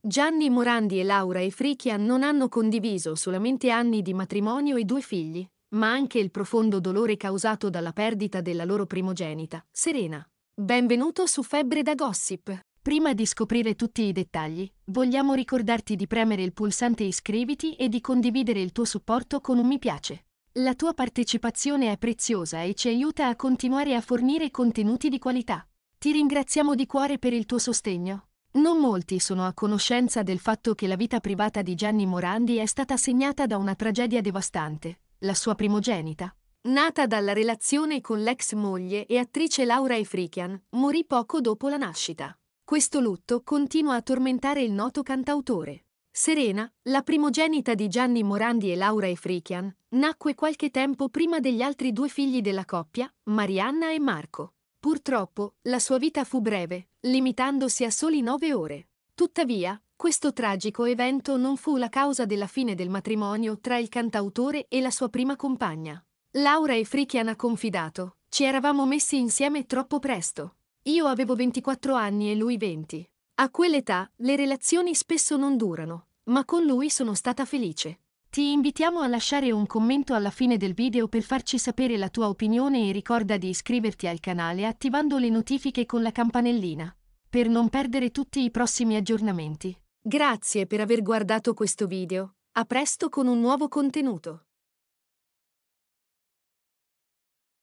Gianni Morandi e Laura Efrichia non hanno condiviso solamente anni di matrimonio e due figli, ma anche il profondo dolore causato dalla perdita della loro primogenita, Serena. Benvenuto su Febbre da Gossip. Prima di scoprire tutti i dettagli, vogliamo ricordarti di premere il pulsante iscriviti e di condividere il tuo supporto con un mi piace. La tua partecipazione è preziosa e ci aiuta a continuare a fornire contenuti di qualità. Ti ringraziamo di cuore per il tuo sostegno. Non molti sono a conoscenza del fatto che la vita privata di Gianni Morandi è stata segnata da una tragedia devastante, la sua primogenita. Nata dalla relazione con l'ex moglie e attrice Laura Efrikian, morì poco dopo la nascita. Questo lutto continua a tormentare il noto cantautore. Serena, la primogenita di Gianni Morandi e Laura Efrikian, nacque qualche tempo prima degli altri due figli della coppia, Marianna e Marco. Purtroppo, la sua vita fu breve, limitandosi a soli nove ore. Tuttavia, questo tragico evento non fu la causa della fine del matrimonio tra il cantautore e la sua prima compagna. Laura e Frickian ha confidato, ci eravamo messi insieme troppo presto. Io avevo 24 anni e lui 20. A quell'età, le relazioni spesso non durano, ma con lui sono stata felice. Ti invitiamo a lasciare un commento alla fine del video per farci sapere la tua opinione e ricorda di iscriverti al canale attivando le notifiche con la campanellina, per non perdere tutti i prossimi aggiornamenti. Grazie per aver guardato questo video, a presto con un nuovo contenuto.